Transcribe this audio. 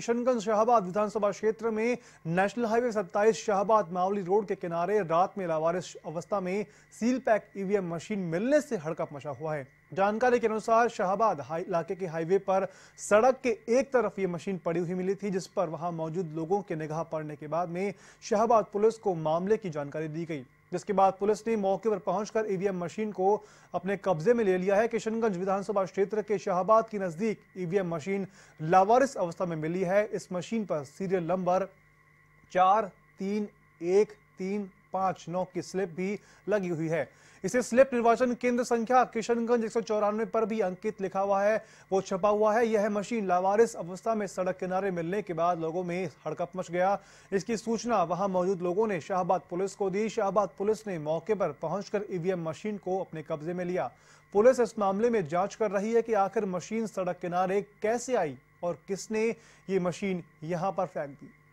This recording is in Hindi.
किशनगंज शाहबाद विधानसभा क्षेत्र में national highway 27 Shahbad Mavli road के किनारे रात में लावारिस अवस्था में सील पैक ईवीएम मशीन मिलने से हड़कप मचा हुआ है जानकारी के अनुसार शाहबाद इलाके के हाईवे पर सड़क के एक तरफ ये मशीन पड़ी हुई मिली थी जिस पर वहां मौजूद लोगों के निगाह पड़ने के बाद में शाहबाद पुलिस को मामले की जानकारी दी गई जिसके बाद पुलिस ने मौके पर पहुंचकर ईवीएम e मशीन को अपने कब्जे में ले लिया है किशनगंज विधानसभा क्षेत्र के शाहबाद की नजदीक ईवीएम e मशीन लावारिस अवस्था में मिली है इस मशीन पर सीरियल नंबर चार तीन एक तीन पांच नौ की स्लिप भी लगी हुई है इसे स्लिप निर्वाचन केंद्र संख्या किशनगंज एक पर भी अंकित लिखा हुआ है वो छपा हुआ है यह मशीन लावारिस अवस्था में सड़क किनारे मिलने के बाद लोगों में हड़कप मच गया इसकी सूचना वहां मौजूद लोगों ने शाहबाद पुलिस को दी शाहबाद पुलिस ने मौके पर पहुंचकर ईवीएम मशीन को अपने कब्जे में लिया पुलिस इस मामले में जांच कर रही है कि आखिर मशीन सड़क किनारे कैसे आई और किसने ये मशीन यहां पर फेंक दी